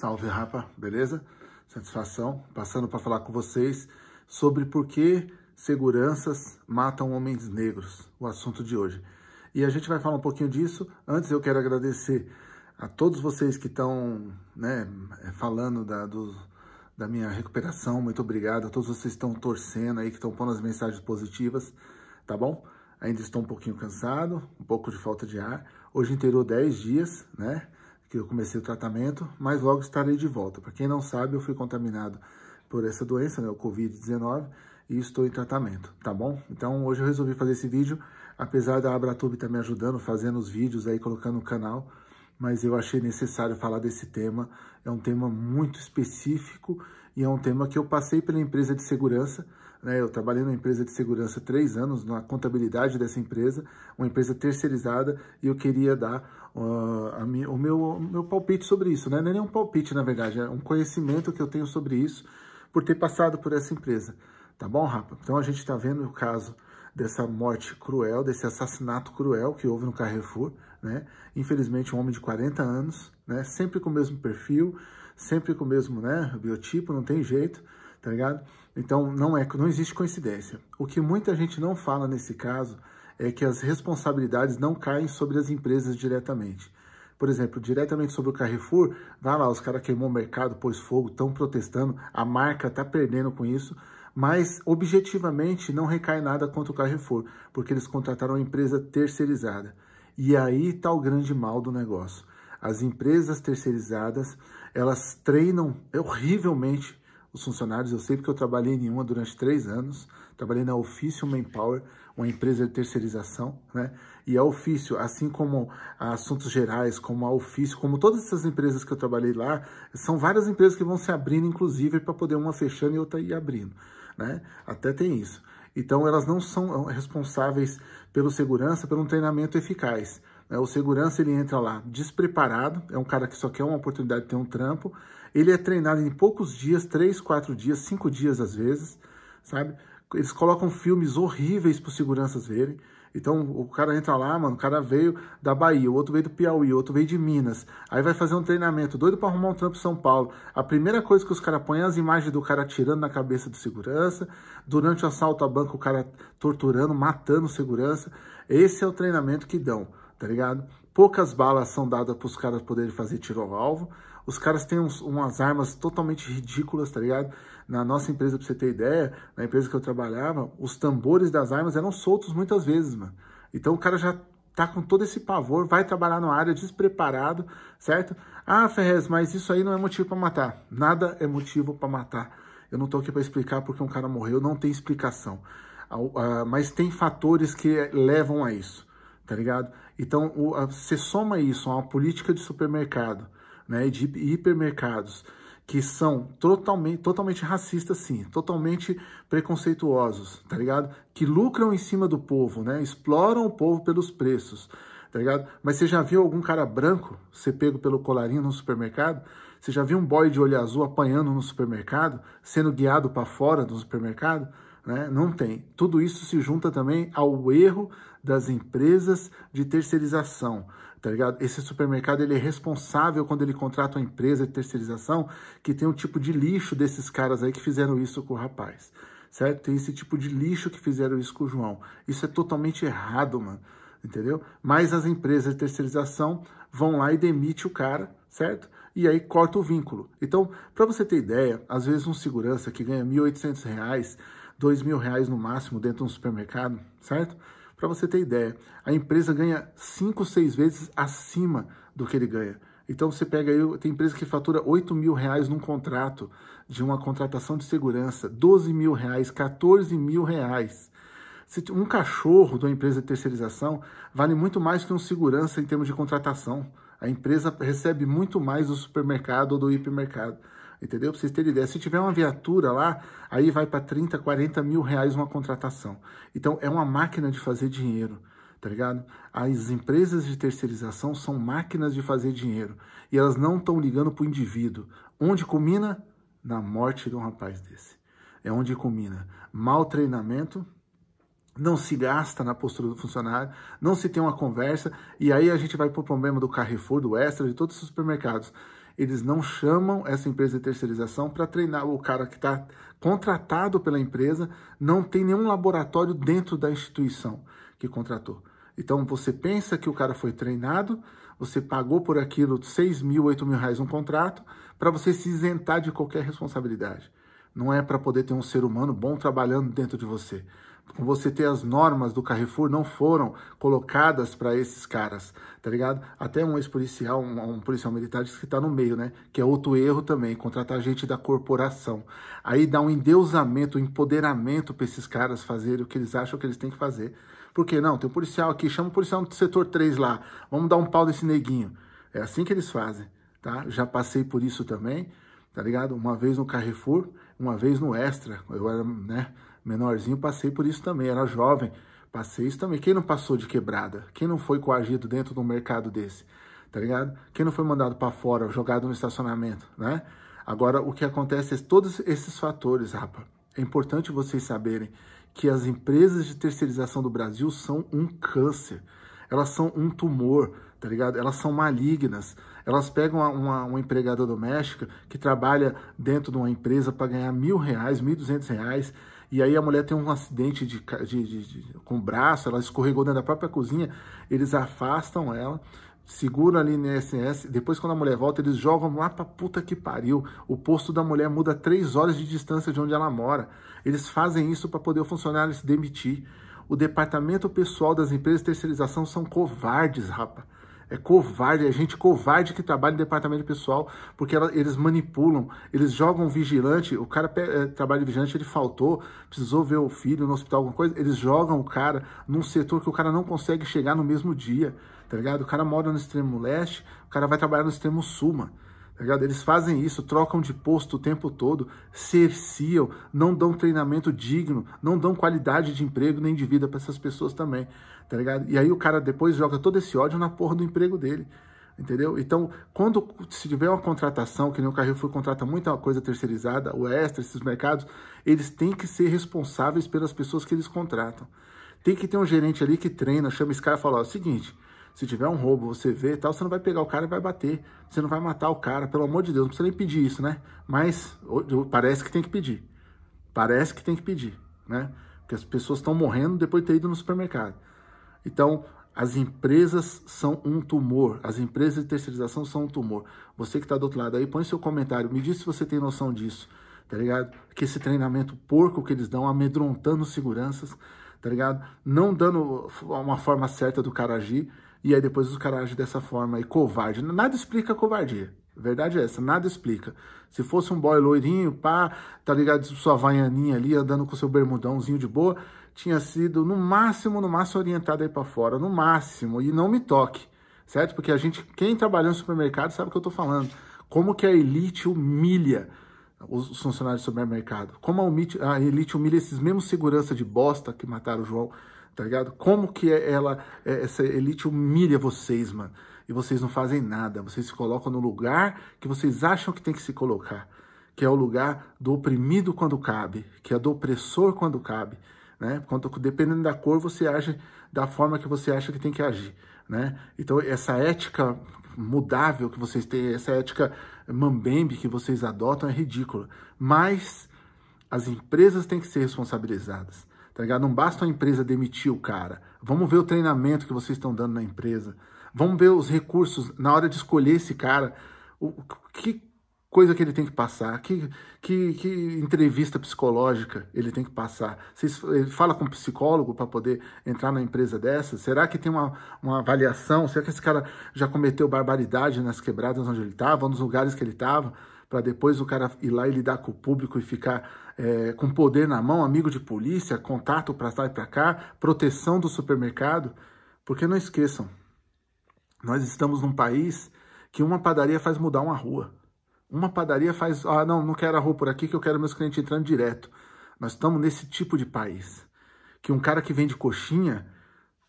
Salve, rapa, beleza? Satisfação. Passando para falar com vocês sobre por que seguranças matam homens negros, o assunto de hoje. E a gente vai falar um pouquinho disso. Antes, eu quero agradecer a todos vocês que estão né, falando da, do, da minha recuperação. Muito obrigado. A todos vocês que estão torcendo aí, que estão pondo as mensagens positivas, tá bom? Ainda estou um pouquinho cansado, um pouco de falta de ar. Hoje inteirou 10 dias, né? que eu comecei o tratamento, mas logo estarei de volta. Para quem não sabe, eu fui contaminado por essa doença, né, o Covid-19, e estou em tratamento, tá bom? Então hoje eu resolvi fazer esse vídeo, apesar da Abratube estar me ajudando, fazendo os vídeos aí, colocando no canal, mas eu achei necessário falar desse tema. É um tema muito específico e é um tema que eu passei pela empresa de segurança. Né? Eu trabalhei numa empresa de segurança três anos, na contabilidade dessa empresa, uma empresa terceirizada, e eu queria dar uh, o meu, meu palpite sobre isso. Né? Não é nem um palpite, na verdade, é um conhecimento que eu tenho sobre isso por ter passado por essa empresa. Tá bom, Rafa? Então a gente está vendo o caso dessa morte cruel, desse assassinato cruel que houve no Carrefour, né? Infelizmente, um homem de 40 anos, né? Sempre com o mesmo perfil, sempre com o mesmo, né, biotipo, não tem jeito, tá ligado? Então não é, não existe coincidência. O que muita gente não fala nesse caso é que as responsabilidades não caem sobre as empresas diretamente. Por exemplo, diretamente sobre o Carrefour, vai lá, os caras queimou o mercado, pôs fogo, estão protestando, a marca está perdendo com isso, mas objetivamente não recai nada contra o Carrefour, porque eles contrataram uma empresa terceirizada. E aí está o grande mal do negócio. As empresas terceirizadas, elas treinam horrivelmente os funcionários. Eu sei porque eu trabalhei em uma durante três anos. Trabalhei na Ofício Manpower, uma empresa de terceirização, né? E a Ofício, assim como a Assuntos Gerais, como a Ofício, como todas essas empresas que eu trabalhei lá, são várias empresas que vão se abrindo, inclusive, para poder uma fechando e outra ir abrindo, né? Até tem isso. Então, elas não são responsáveis pelo segurança, pelo treinamento eficaz. É, o segurança ele entra lá despreparado, é um cara que só quer uma oportunidade de ter um trampo. Ele é treinado em poucos dias, três, quatro dias, cinco dias às vezes, sabe? Eles colocam filmes horríveis para os seguranças verem. Então o cara entra lá, mano, o cara veio da Bahia, o outro veio do Piauí, o outro veio de Minas. Aí vai fazer um treinamento, doido para arrumar um trampo em São Paulo. A primeira coisa que os caras põem é as imagens do cara tirando na cabeça do segurança, durante o assalto a banco o cara torturando, matando o segurança. Esse é o treinamento que dão tá ligado? Poucas balas são dadas para os caras poderem fazer tiro ao alvo. Os caras têm uns, umas armas totalmente ridículas, tá ligado? Na nossa empresa, pra você ter ideia, na empresa que eu trabalhava, os tambores das armas eram soltos muitas vezes, mano. Então o cara já tá com todo esse pavor, vai trabalhar na área despreparado, certo? Ah, Ferrez, mas isso aí não é motivo para matar. Nada é motivo para matar. Eu não tô aqui para explicar porque um cara morreu, não tem explicação. Ah, mas tem fatores que levam a isso tá ligado? Então, o, a, você soma isso a uma política de supermercado, né, de hipermercados, que são totalmente, totalmente racistas, sim, totalmente preconceituosos, tá ligado? Que lucram em cima do povo, né? Exploram o povo pelos preços, tá ligado? Mas você já viu algum cara branco ser pego pelo colarinho no supermercado? Você já viu um boy de olho azul apanhando no supermercado, sendo guiado para fora do supermercado? Né? Não tem. Tudo isso se junta também ao erro das empresas de terceirização, tá ligado? Esse supermercado ele é responsável quando ele contrata uma empresa de terceirização que tem um tipo de lixo desses caras aí que fizeram isso com o rapaz, certo? Tem esse tipo de lixo que fizeram isso com o João. Isso é totalmente errado, mano, entendeu? Mas as empresas de terceirização vão lá e demite o cara, certo? E aí corta o vínculo. Então, para você ter ideia, às vezes um segurança que ganha R$ 1.800, R$ 2.000 no máximo dentro de um supermercado, certo? Para você ter ideia, a empresa ganha 5, 6 vezes acima do que ele ganha. Então você pega aí, tem empresa que fatura 8 mil reais num contrato de uma contratação de segurança, 12 mil reais, 14 mil reais. Um cachorro de uma empresa de terceirização vale muito mais que um segurança em termos de contratação. A empresa recebe muito mais do supermercado ou do hipermercado entendeu? Pra vocês terem ideia. Se tiver uma viatura lá, aí vai para 30, 40 mil reais uma contratação. Então, é uma máquina de fazer dinheiro, tá ligado? As empresas de terceirização são máquinas de fazer dinheiro. E elas não estão ligando pro indivíduo. Onde culmina? Na morte de um rapaz desse. É onde culmina. Mal treinamento, não se gasta na postura do funcionário, não se tem uma conversa, e aí a gente vai para o problema do Carrefour, do Extra, de todos os supermercados eles não chamam essa empresa de terceirização para treinar. O cara que está contratado pela empresa não tem nenhum laboratório dentro da instituição que contratou. Então você pensa que o cara foi treinado, você pagou por aquilo 6 mil, 8 mil reais um contrato, para você se isentar de qualquer responsabilidade. Não é para poder ter um ser humano bom trabalhando dentro de você você ter as normas do Carrefour não foram colocadas para esses caras, tá ligado? Até um ex-policial, um, um, policial militar disse que tá no meio, né? Que é outro erro também, contratar gente da corporação. Aí dá um endeusamento, um empoderamento para esses caras fazerem o que eles acham que eles têm que fazer. Porque não, tem um policial aqui, chama o policial do setor 3 lá, vamos dar um pau nesse neguinho. É assim que eles fazem, tá? Já passei por isso também, tá ligado? Uma vez no Carrefour, uma vez no Extra, eu era, né? menorzinho, passei por isso também, era jovem, passei isso também. Quem não passou de quebrada? Quem não foi coagido dentro de um mercado desse? Tá ligado? Quem não foi mandado para fora, jogado no estacionamento, né? Agora, o que acontece é todos esses fatores, rapaz. É importante vocês saberem que as empresas de terceirização do Brasil são um câncer. Elas são um tumor, tá ligado? Elas são malignas. Elas pegam uma, uma, uma empregada doméstica que trabalha dentro de uma empresa para ganhar mil reais, mil duzentos reais e aí a mulher tem um acidente de, de, de, de com o braço, ela escorregou dentro da própria cozinha, eles afastam ela, segura ali no SNS. depois quando a mulher volta, eles jogam lá pra puta que pariu. O posto da mulher muda três horas de distância de onde ela mora. Eles fazem isso para poder o funcionário se demitir. O departamento pessoal das empresas de terceirização são covardes, rapaz. É covarde, é gente covarde que trabalha no departamento pessoal, porque ela, eles manipulam, eles jogam vigilante, o cara é, trabalha de vigilante, ele faltou, precisou ver o filho no hospital, alguma coisa, eles jogam o cara num setor que o cara não consegue chegar no mesmo dia, tá ligado? O cara mora no extremo leste, o cara vai trabalhar no extremo sul, mano. Tá eles fazem isso, trocam de posto o tempo todo, cerciam, não dão treinamento digno, não dão qualidade de emprego nem de vida para essas pessoas também, tá ligado? E aí o cara depois joga todo esse ódio na porra do emprego dele, entendeu? Então, quando se tiver uma contratação, que nem o Carrefour contrata muita coisa terceirizada, o Extra, esses mercados, eles têm que ser responsáveis pelas pessoas que eles contratam. Tem que ter um gerente ali que treina, chama esse cara e fala, ó, é seguinte, se tiver um roubo, você vê e tal, você não vai pegar o cara e vai bater. Você não vai matar o cara, pelo amor de Deus, não precisa nem pedir isso, né? Mas parece que tem que pedir. Parece que tem que pedir, né? Porque as pessoas estão morrendo depois de ter ido no supermercado. Então, as empresas são um tumor. As empresas de terceirização são um tumor. Você que está do outro lado aí, põe seu comentário. Me diz se você tem noção disso, tá ligado? Que esse treinamento porco que eles dão, amedrontando seguranças, tá ligado? Não dando uma forma certa do cara agir e aí depois os caras agem dessa forma aí, covarde. Nada explica covardia. Verdade é essa, nada explica. Se fosse um boy loirinho, pá, tá ligado? Sua vaianinha ali, andando com seu bermudãozinho de boa, tinha sido, no máximo, no máximo, orientado aí para fora, no máximo, e não me toque, certo? Porque a gente, quem trabalhou no supermercado sabe o que eu tô falando. Como que a elite humilha os funcionários do supermercado. Como a elite humilha esses mesmos segurança de bosta que mataram o João tá ligado? Como que é ela, é, essa elite humilha vocês, mano. E vocês não fazem nada, vocês se colocam no lugar que vocês acham que tem que se colocar, que é o lugar do oprimido quando cabe, que é do opressor quando cabe, né? dependendo da cor, você age da forma que você acha que tem que agir, né? Então, essa ética mudável que vocês têm, essa ética mambembe que vocês adotam é ridícula. Mas as empresas têm que ser responsabilizadas tá ligado? Não basta a empresa demitir o cara. Vamos ver o treinamento que vocês estão dando na empresa. Vamos ver os recursos na hora de escolher esse cara. O, que coisa que ele tem que passar, que, que, que entrevista psicológica ele tem que passar. Vocês, ele fala com um psicólogo para poder entrar na empresa dessa? Será que tem uma, uma avaliação? Será que esse cara já cometeu barbaridade nas quebradas onde ele estava, nos lugares que ele estava? para depois o cara ir lá e lidar com o público e ficar é, com poder na mão, amigo de polícia, contato para lá e para cá, proteção do supermercado. Porque não esqueçam, nós estamos num país que uma padaria faz mudar uma rua. Uma padaria faz, ah, não, não quero a rua por aqui que eu quero meus clientes entrando direto. Nós estamos nesse tipo de país que um cara que vende coxinha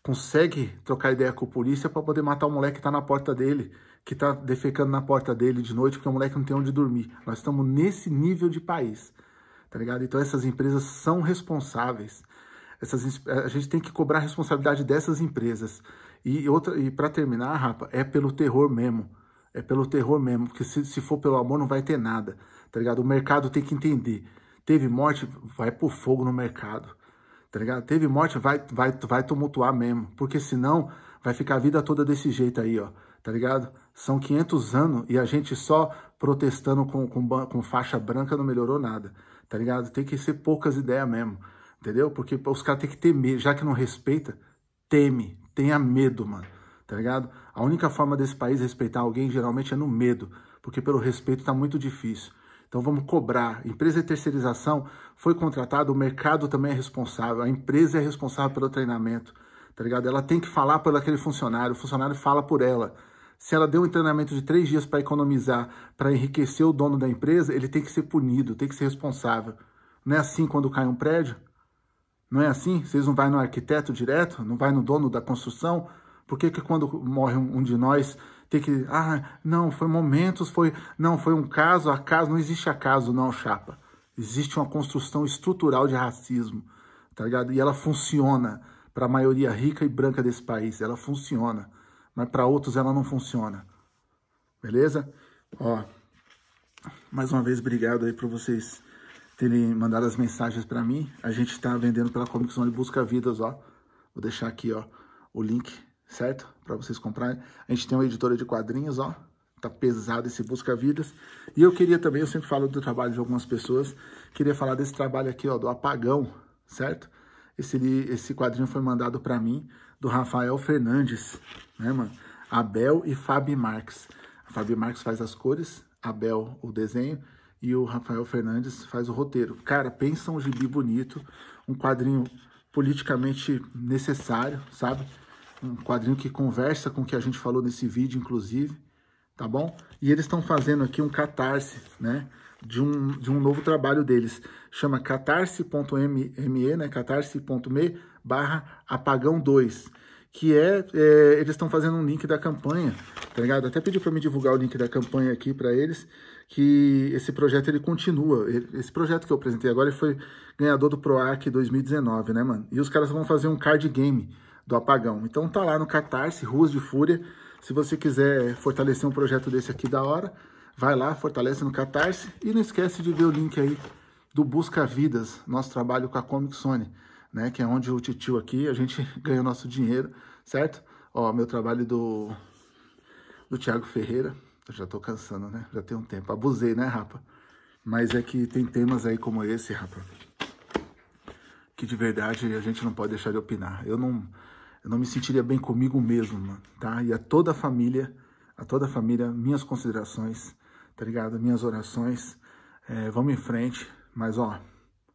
consegue trocar ideia com a polícia para poder matar o moleque que está na porta dele que está defecando na porta dele de noite porque o moleque não tem onde dormir. Nós estamos nesse nível de país, tá ligado? Então essas empresas são responsáveis. Essas, a gente tem que cobrar a responsabilidade dessas empresas. E, outra, e para terminar, rapa, é pelo terror mesmo. É pelo terror mesmo, porque se, se for pelo amor não vai ter nada, tá ligado? O mercado tem que entender. Teve morte, vai pro fogo no mercado, tá ligado? Teve morte, vai, vai, vai tumultuar mesmo, porque senão vai ficar a vida toda desse jeito aí, ó, tá ligado? São 500 anos e a gente só protestando com, com, com faixa branca não melhorou nada, tá ligado? Tem que ser poucas ideias mesmo, entendeu? Porque os caras têm que temer, já que não respeita, teme, tenha medo, mano, tá ligado? A única forma desse país respeitar alguém geralmente é no medo, porque pelo respeito tá muito difícil. Então vamos cobrar. Empresa de terceirização foi contratada, o mercado também é responsável, a empresa é responsável pelo treinamento, tá ligado? Ela tem que falar por aquele funcionário, o funcionário fala por ela. Se ela deu um treinamento de três dias para economizar, para enriquecer o dono da empresa, ele tem que ser punido, tem que ser responsável. Não é assim quando cai um prédio? Não é assim? Vocês não vai no arquiteto direto? Não vai no dono da construção? Por que, que quando morre um, um de nós tem que. Ah, não, foi momentos, foi. Não, foi um caso, acaso. Não existe acaso, não, chapa. Existe uma construção estrutural de racismo, tá ligado? E ela funciona para a maioria rica e branca desse país. Ela funciona mas para outros ela não funciona. Beleza? Ó, mais uma vez, obrigado aí por vocês terem mandado as mensagens para mim. A gente está vendendo pela Comic Zone Busca Vidas, ó. Vou deixar aqui, ó, o link, certo? Para vocês comprarem. A gente tem uma editora de quadrinhos, ó. Tá pesado esse Busca Vidas. E eu queria também, eu sempre falo do trabalho de algumas pessoas, queria falar desse trabalho aqui, ó, do Apagão, certo? Esse, esse quadrinho foi mandado para mim do Rafael Fernandes, né, mano? Abel e Fábio Marques. A Fábio Marques faz as cores, Abel o desenho e o Rafael Fernandes faz o roteiro. Cara, pensa um gibi bonito, um quadrinho politicamente necessário, sabe? Um quadrinho que conversa com o que a gente falou nesse vídeo, inclusive, tá bom? E eles estão fazendo aqui um catarse, né? de um, de um novo trabalho deles. Chama catarse.me, né? catarse.me barra apagão 2, que é, é eles estão fazendo um link da campanha, tá ligado? Até pedi para me divulgar o link da campanha aqui para eles, que esse projeto ele continua. Esse projeto que eu apresentei agora foi ganhador do PROAC 2019, né, mano? E os caras vão fazer um card game do apagão. Então tá lá no Catarse, Ruas de Fúria. Se você quiser fortalecer um projeto desse aqui da hora, Vai lá, fortalece no Catarse e não esquece de ver o link aí do Busca Vidas, nosso trabalho com a Comic Sony, né? Que é onde o titio aqui, a gente ganha o nosso dinheiro, certo? Ó, meu trabalho do, do Thiago Ferreira. Eu já tô cansando, né? Já tem um tempo. Abusei, né, rapa? Mas é que tem temas aí como esse, rapa. Que de verdade a gente não pode deixar de opinar. Eu não, eu não me sentiria bem comigo mesmo, mano, tá? E a toda a família a toda a família, minhas considerações, tá ligado? Minhas orações. É, vamos em frente, mas ó,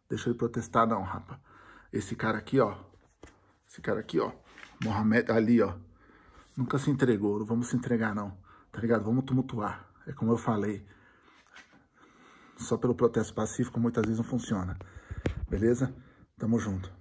deixa ele protestar não, rapa. Esse cara aqui, ó, esse cara aqui, ó, Mohamed Ali, ó, nunca se entregou, não vamos se entregar não, tá ligado? Vamos tumultuar, é como eu falei. Só pelo protesto pacífico muitas vezes não funciona, beleza? Tamo junto.